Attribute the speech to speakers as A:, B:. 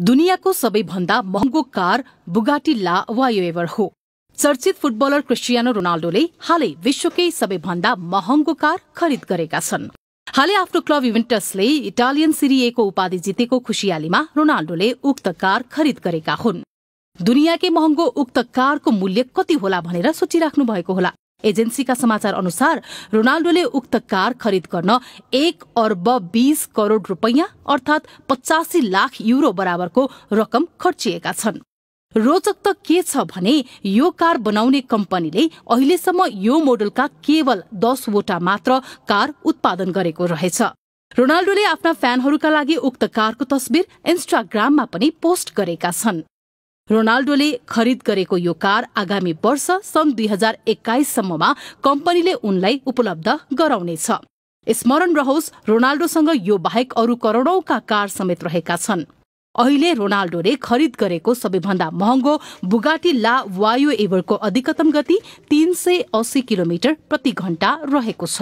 A: दुनियाँको सबैभन्दा महँगो कार बुगाटी ला वायोएभर हो चर्चित फुटबलर क्रिस्टियानो रोनाल्डोले हालै विश्वकै सबैभन्दा महँगो कार खरिद गरेका छन् हालै आफ्नो क्लब इभेन्टसले इटालियन सिरिएको उपाधि जितेको खुसियालीमा रोनाल्डोले उक्त कार खरिद गरेका हुन् दुनियाँकै महँगो उक्त कारको मूल्य कति होला भनेर सोचिराख्नु भएको होला एजेन्सीका समाचार अनुसार रोनाल्डोले उक्त कार खरिद गर्न एक अर्ब बीस करोड़ रूपैयाँ अर्थात पचासी लाख युरो बराबरको रकम खर्चिएका छन् रोचक त के छ भने यो कार बनाउने कम्पनीले अहिलेसम्म यो मोडलका केवल दसवटा मात्र कार उत्पादन गरेको रहेछ रोनाल्डोले आफ्ना फ्यानहरूका लागि उक्त कारको तस्बिर इन्स्टाग्राममा पनि पोस्ट गरेका छन् रोनाल्डोले खरिद गरेको यो कार आगामी वर्ष सन् दुई हजार एक्काइससम्ममा कम्पनीले उनलाई उपलब्ध गराउनेछ स्मरण रहोस् रोनाल्डोसँग यो बाहेक अरू करोडौंका कार समेत रहेका छन् अहिले रोनाल्डोले खरिद गरेको सबैभन्दा महँगो बुगाटी ला वायो एभरको अधिकतम गति तीन सय अस्सी किलोमिटर प्रति घण्टा रहेको छ